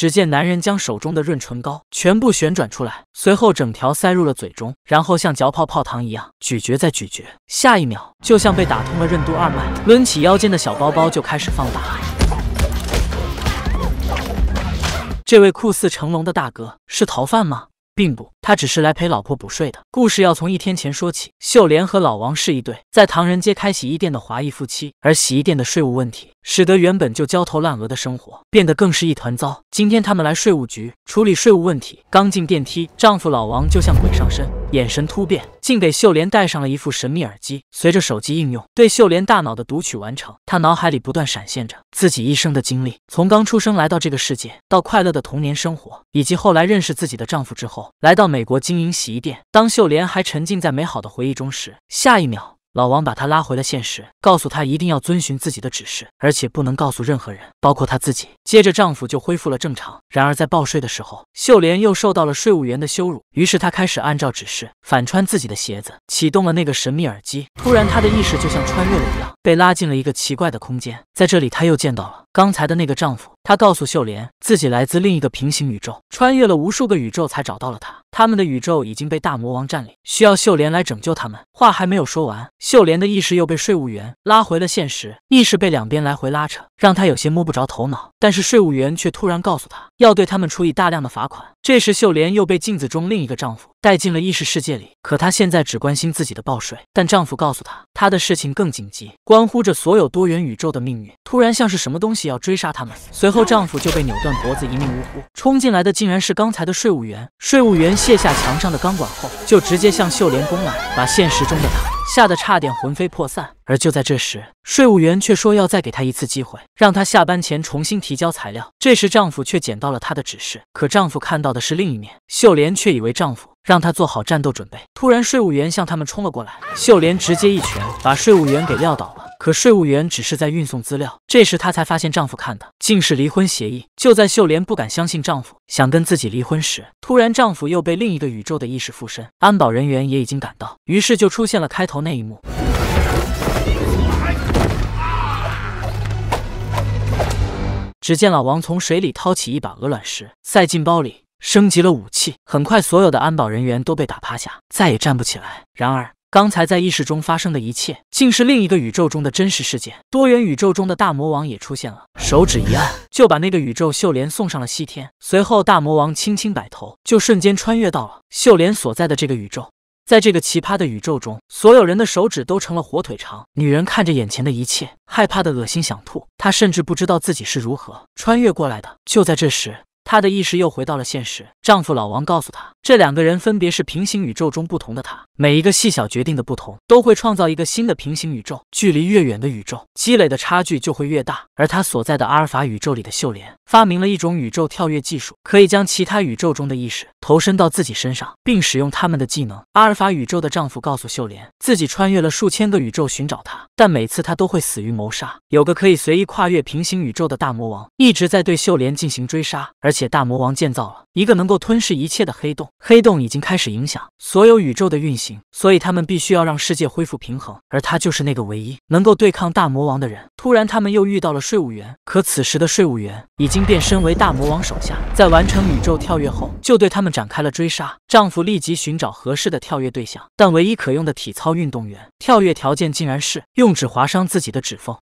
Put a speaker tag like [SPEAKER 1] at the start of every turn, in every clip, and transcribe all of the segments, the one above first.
[SPEAKER 1] 只见男人将手中的润唇膏全部旋转出来，随后整条塞入了嘴中，然后像嚼泡泡糖一样咀嚼再咀嚼，下一秒就像被打通了任督二脉，抡起腰间的小包包就开始放大。这位酷似成龙的大哥是逃犯吗？并不。他只是来陪老婆补睡的。故事要从一天前说起。秀莲和老王是一对在唐人街开洗衣店的华裔夫妻，而洗衣店的税务问题，使得原本就焦头烂额的生活变得更是一团糟。今天他们来税务局处理税务问题，刚进电梯，丈夫老王就像鬼上身，眼神突变，竟给秀莲戴上了一副神秘耳机。随着手机应用对秀莲大脑的读取完成，她脑海里不断闪现着自己一生的经历，从刚出生来到这个世界，到快乐的童年生活，以及后来认识自己的丈夫之后来到。美国经营洗衣店。当秀莲还沉浸在美好的回忆中时，下一秒，老王把她拉回了现实，告诉她一定要遵循自己的指示，而且不能告诉任何人，包括她自己。接着，丈夫就恢复了正常。然而，在报税的时候，秀莲又受到了税务员的羞辱。于是，她开始按照指示反穿自己的鞋子，启动了那个神秘耳机。突然，她的意识就像穿越了一样，被拉进了一个奇怪的空间。在这里，她又见到了刚才的那个丈夫。他告诉秀莲，自己来自另一个平行宇宙，穿越了无数个宇宙才找到了他。他们的宇宙已经被大魔王占领，需要秀莲来拯救他们。话还没有说完，秀莲的意识又被税务员拉回了现实，意识被两边来回拉扯，让他有些摸不着头脑。但是税务员却突然告诉他。要对他们处以大量的罚款。这时，秀莲又被镜子中另一个丈夫带进了意识世界里。可她现在只关心自己的报税，但丈夫告诉她，她的事情更紧急，关乎着所有多元宇宙的命运。突然，像是什么东西要追杀他们。随后，丈夫就被扭断脖子，一命呜呼。冲进来的竟然是刚才的税务员。税务员卸下墙上的钢管后，就直接向秀莲攻来，把现实中的她。吓得差点魂飞魄散，而就在这时，税务员却说要再给他一次机会，让他下班前重新提交材料。这时，丈夫却捡到了她的指示，可丈夫看到的是另一面，秀莲却以为丈夫。让他做好战斗准备。突然，税务员向他们冲了过来，秀莲直接一拳把税务员给撂倒了。可税务员只是在运送资料。这时，她才发现丈夫看的竟是离婚协议。就在秀莲不敢相信丈夫想跟自己离婚时，突然丈夫又被另一个宇宙的意识附身。安保人员也已经赶到，于是就出现了开头那一幕。只见老王从水里掏起一把鹅卵石，塞进包里。升级了武器，很快所有的安保人员都被打趴下，再也站不起来。然而，刚才在意识中发生的一切，竟是另一个宇宙中的真实事件。多元宇宙中的大魔王也出现了，手指一按，就把那个宇宙秀莲送上了西天。随后，大魔王轻轻摆头，就瞬间穿越到了秀莲所在的这个宇宙。在这个奇葩的宇宙中，所有人的手指都成了火腿肠。女人看着眼前的一切，害怕的恶心，想吐。她甚至不知道自己是如何穿越过来的。就在这时。她的意识又回到了现实。丈夫老王告诉她，这两个人分别是平行宇宙中不同的她。每一个细小决定的不同，都会创造一个新的平行宇宙。距离越远的宇宙，积累的差距就会越大。而她所在的阿尔法宇宙里的秀莲，发明了一种宇宙跳跃技术，可以将其他宇宙中的意识投身到自己身上，并使用他们的技能。阿尔法宇宙的丈夫告诉秀莲，自己穿越了数千个宇宙寻找她，但每次她都会死于谋杀。有个可以随意跨越平行宇宙的大魔王，一直在对秀莲进行追杀，而且。且大魔王建造了一个能够吞噬一切的黑洞，黑洞已经开始影响所有宇宙的运行，所以他们必须要让世界恢复平衡，而他就是那个唯一能够对抗大魔王的人。突然，他们又遇到了税务员，可此时的税务员已经变身为大魔王手下，在完成宇宙跳跃后，就对他们展开了追杀。丈夫立即寻找合适的跳跃对象，但唯一可用的体操运动员，跳跃条件竟然是用纸划伤自己的指缝。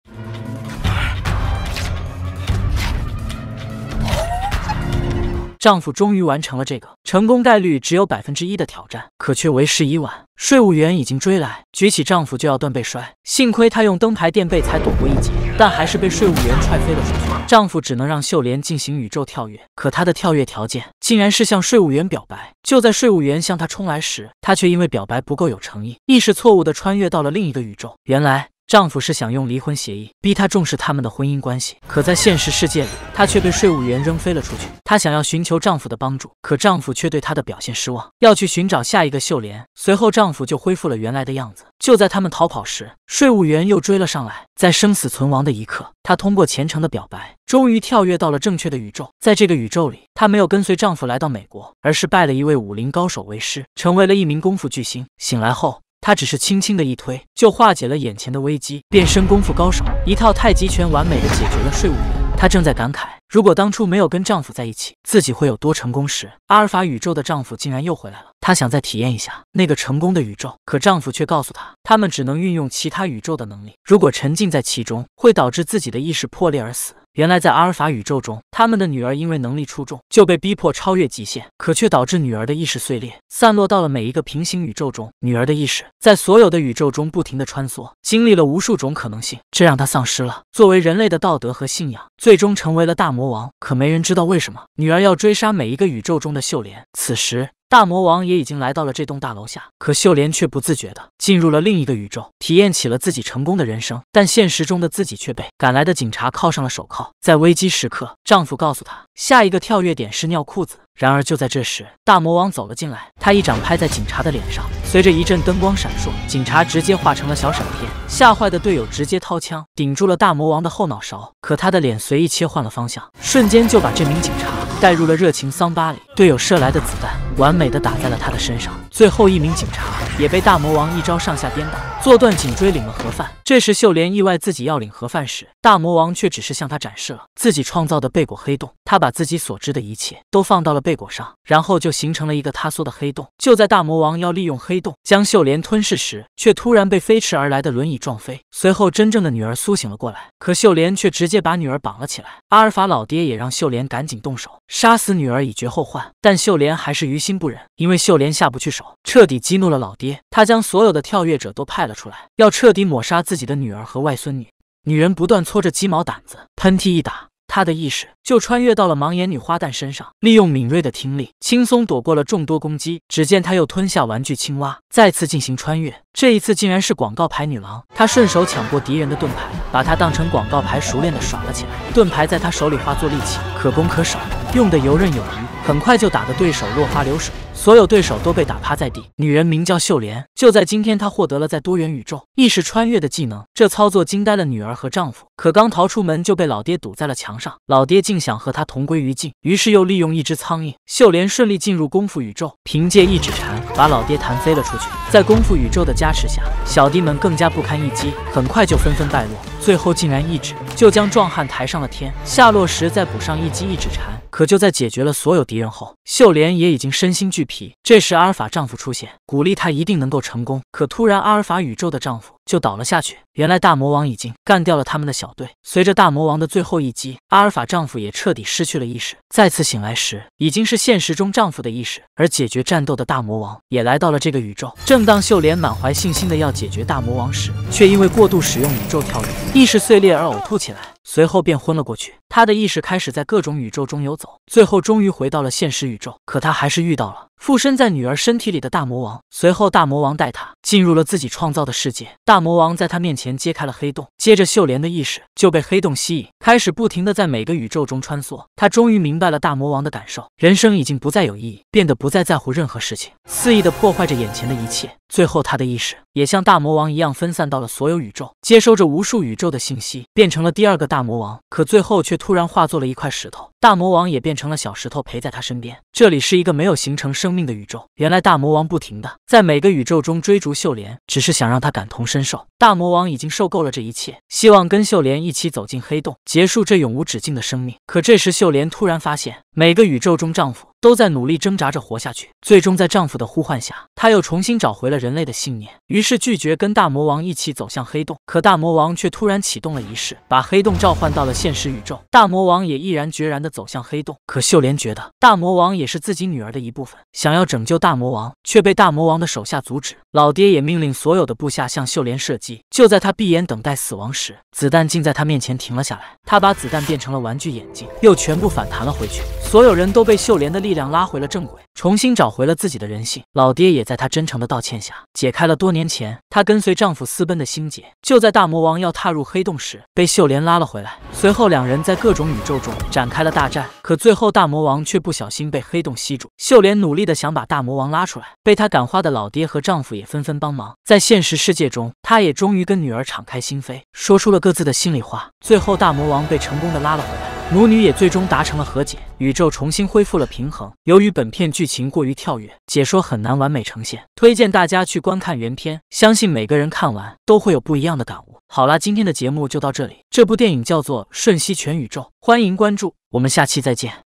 [SPEAKER 1] 丈夫终于完成了这个成功概率只有百分之一的挑战，可却为时已晚，税务员已经追来，举起丈夫就要断背摔，幸亏他用灯牌垫背才躲过一劫，但还是被税务员踹飞了出去。丈夫只能让秀莲进行宇宙跳跃，可她的跳跃条件竟然是向税务员表白。就在税务员向她冲来时，她却因为表白不够有诚意，意识错误的穿越到了另一个宇宙。原来。丈夫是想用离婚协议逼她重视他们的婚姻关系，可在现实世界里，她却被税务员扔飞了出去。她想要寻求丈夫的帮助，可丈夫却对她的表现失望，要去寻找下一个秀莲。随后，丈夫就恢复了原来的样子。就在他们逃跑时，税务员又追了上来。在生死存亡的一刻，她通过虔诚的表白，终于跳跃到了正确的宇宙。在这个宇宙里，她没有跟随丈夫来到美国，而是拜了一位武林高手为师，成为了一名功夫巨星。醒来后。她只是轻轻的一推，就化解了眼前的危机，变身功夫高手，一套太极拳完美的解决了税务员。她正在感慨，如果当初没有跟丈夫在一起，自己会有多成功时，阿尔法宇宙的丈夫竟然又回来了。她想再体验一下那个成功的宇宙，可丈夫却告诉她，他们只能运用其他宇宙的能力，如果沉浸在其中，会导致自己的意识破裂而死。原来，在阿尔法宇宙中，他们的女儿因为能力出众，就被逼迫超越极限，可却导致女儿的意识碎裂，散落到了每一个平行宇宙中。女儿的意识在所有的宇宙中不停的穿梭，经历了无数种可能性，这让她丧失了作为人类的道德和信仰，最终成为了大魔王。可没人知道为什么女儿要追杀每一个宇宙中的秀莲。此时。大魔王也已经来到了这栋大楼下，可秀莲却不自觉地进入了另一个宇宙，体验起了自己成功的人生。但现实中的自己却被赶来的警察铐上了手铐。在危机时刻，丈夫告诉她，下一个跳跃点是尿裤子。然而，就在这时，大魔王走了进来。他一掌拍在警察的脸上，随着一阵灯光闪烁，警察直接化成了小闪电。吓坏的队友直接掏枪顶住了大魔王的后脑勺，可他的脸随意切换了方向，瞬间就把这名警察带入了热情桑巴里。队友射来的子弹完美的打在了他的身上。最后一名警察也被大魔王一招上下颠倒，坐断颈椎，领了盒饭。这时，秀莲意外自己要领盒饭时，大魔王却只是向他展示了自己创造的贝果黑洞。他把自己所知的一切都放到了贝果上，然后就形成了一个塌缩的黑洞。就在大魔王要利用黑洞将秀莲吞噬时，却突然被飞驰而来的轮椅撞飞。随后，真正的女儿苏醒了过来，可秀莲却直接把女儿绑了起来。阿尔法老爹也让秀莲赶紧动手，杀死女儿以绝后患，但秀莲还是于心不忍，因为秀莲下不去手。彻底激怒了老爹，他将所有的跳跃者都派了出来，要彻底抹杀自己的女儿和外孙女。女人不断搓着鸡毛掸子，喷嚏一打，她的意识就穿越到了盲眼女花旦身上，利用敏锐的听力轻松躲过了众多攻击。只见她又吞下玩具青蛙，再次进行穿越。这一次竟然是广告牌女郎，她顺手抢过敌人的盾牌，把它当成广告牌，熟练地耍了起来。盾牌在她手里化作利器，可攻可守。用得游刃有余，很快就打得对手落花流水，所有对手都被打趴在地。女人名叫秀莲，就在今天，她获得了在多元宇宙意识穿越的技能。这操作惊呆了女儿和丈夫，可刚逃出门就被老爹堵在了墙上。老爹竟想和他同归于尽，于是又利用一只苍蝇，秀莲顺利进入功夫宇宙，凭借一指禅把老爹弹飞了出去。在功夫宇宙的加持下，小弟们更加不堪一击，很快就纷纷败落。最后竟然一指就将壮汉抬上了天，下落时再补上一击一指禅。可就在解决了所有敌人后，秀莲也已经身心俱疲。这时，阿尔法丈夫出现，鼓励她一定能够成功。可突然，阿尔法宇宙的丈夫就倒了下去。原来，大魔王已经干掉了他们的小队。随着大魔王的最后一击，阿尔法丈夫也彻底失去了意识。再次醒来时，已经是现实中丈夫的意识。而解决战斗的大魔王也来到了这个宇宙。正当秀莲满怀信心的要解决大魔王时，却因为过度使用宇宙跳跃，意识碎裂而呕吐起来，随后便昏了过去。他的意识开始在各种宇宙中游走，最后终于回到了现实宇宙。可他还是遇到了附身在女儿身体里的大魔王。随后，大魔王带他进入了自己创造的世界。大魔王在他面前揭开了黑洞，接着秀莲的意识就被黑洞吸引，开始不停的在每个宇宙中穿梭。他终于明白了大魔王的感受，人生已经不再有意义，变得不再在乎任何事情，肆意的破坏着眼前的一切。最后，他的意识也像大魔王一样分散到了所有宇宙，接收着无数宇宙的信息，变成了第二个大魔王。可最后却。突然化作了一块石头，大魔王也变成了小石头陪在她身边。这里是一个没有形成生命的宇宙。原来大魔王不停的在每个宇宙中追逐秀莲，只是想让她感同身受。大魔王已经受够了这一切，希望跟秀莲一起走进黑洞，结束这永无止境的生命。可这时秀莲突然发现，每个宇宙中丈夫。都在努力挣扎着活下去。最终，在丈夫的呼唤下，她又重新找回了人类的信念，于是拒绝跟大魔王一起走向黑洞。可大魔王却突然启动了仪式，把黑洞召唤到了现实宇宙。大魔王也毅然决然的走向黑洞。可秀莲觉得大魔王也是自己女儿的一部分，想要拯救大魔王，却被大魔王的手下阻止。老爹也命令所有的部下向秀莲射击。就在他闭眼等待死亡时，子弹竟在他面前停了下来。他把子弹变成了玩具眼睛，又全部反弹了回去。所有人都被秀莲的力量拉回了正轨，重新找回了自己的人性。老爹也在她真诚的道歉下，解开了多年前她跟随丈夫私奔的心结。就在大魔王要踏入黑洞时，被秀莲拉了回来。随后，两人在各种宇宙中展开了大战。可最后，大魔王却不小心被黑洞吸住。秀莲努力的想把大魔王拉出来，被她感化的老爹和丈夫也纷纷帮忙。在现实世界中，她也终于跟女儿敞开心扉，说出了各自的心里话。最后，大魔王被成功的拉了回来。母女也最终达成了和解，宇宙重新恢复了平衡。由于本片剧情过于跳跃，解说很难完美呈现，推荐大家去观看原片，相信每个人看完都会有不一样的感悟。好啦，今天的节目就到这里，这部电影叫做《瞬息全宇宙》，欢迎关注，我们下期再见。